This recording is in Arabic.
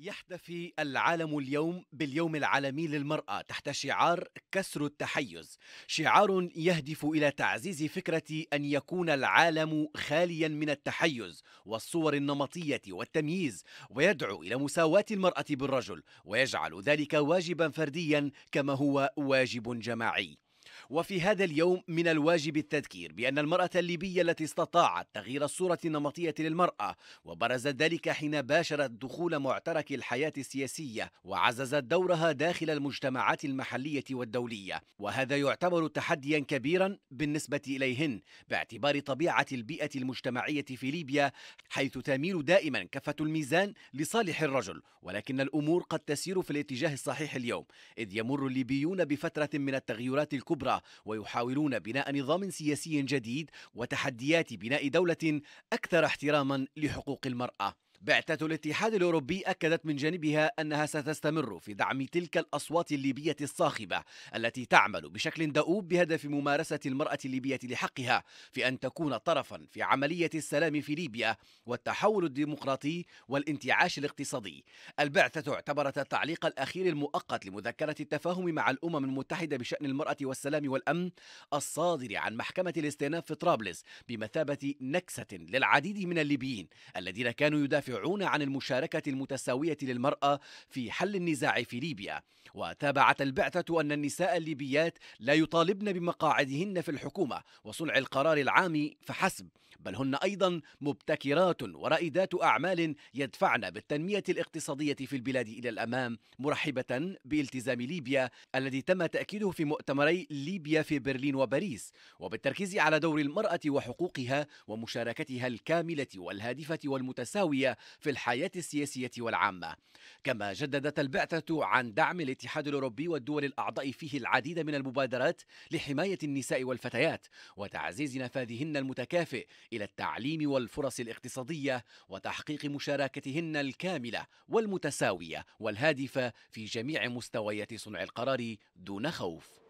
يحتفي العالم اليوم باليوم العالمي للمرأة تحت شعار كسر التحيز، شعار يهدف إلى تعزيز فكرة أن يكون العالم خاليا من التحيز والصور النمطية والتمييز، ويدعو إلى مساواة المرأة بالرجل، ويجعل ذلك واجبا فرديا كما هو واجب جماعي. وفي هذا اليوم من الواجب التذكير بأن المرأة الليبية التي استطاعت تغيير الصورة النمطية للمرأة وبرزت ذلك حين باشرت دخول معترك الحياة السياسية وعززت دورها داخل المجتمعات المحلية والدولية وهذا يعتبر تحديا كبيرا بالنسبة إليهن باعتبار طبيعة البيئة المجتمعية في ليبيا حيث تميل دائما كفة الميزان لصالح الرجل ولكن الأمور قد تسير في الاتجاه الصحيح اليوم إذ يمر الليبيون بفترة من التغيرات الكبرى الأخرى ويحاولون بناء نظام سياسي جديد وتحديات بناء دولة أكثر احتراما لحقوق المرأة بعثة الاتحاد الأوروبي أكدت من جانبها أنها ستستمر في دعم تلك الأصوات الليبية الصاخبة التي تعمل بشكل دؤوب بهدف ممارسة المرأة الليبية لحقها في أن تكون طرفا في عملية السلام في ليبيا والتحول الديمقراطي والانتعاش الاقتصادي البعثة اعتبرت التعليق الأخير المؤقت لمذكرة التفاهم مع الأمم المتحدة بشأن المرأة والسلام والأمن الصادر عن محكمة الاستئناف في طرابلس بمثابة نكسة للعديد من الليبيين الذين كانوا يدافعون يدافعون عن المشاركة المتساوية للمرأة في حل النزاع في ليبيا وتابعت البعثة أن النساء الليبيات لا يطالبن بمقاعدهن في الحكومة وصنع القرار العام فحسب بل هن أيضا مبتكرات ورائدات أعمال يدفعن بالتنمية الاقتصادية في البلاد إلى الأمام مرحبة بالتزام ليبيا الذي تم تأكيده في مؤتمري ليبيا في برلين وباريس وبالتركيز على دور المرأة وحقوقها ومشاركتها الكاملة والهادفة والمتساوية في الحياة السياسية والعامة كما جددت البعثة عن دعم الاتحاد الأوروبي والدول الأعضاء فيه العديد من المبادرات لحماية النساء والفتيات وتعزيز نفاذهن المتكافئ إلى التعليم والفرص الاقتصادية وتحقيق مشاركتهن الكاملة والمتساوية والهادفة في جميع مستويات صنع القرار دون خوف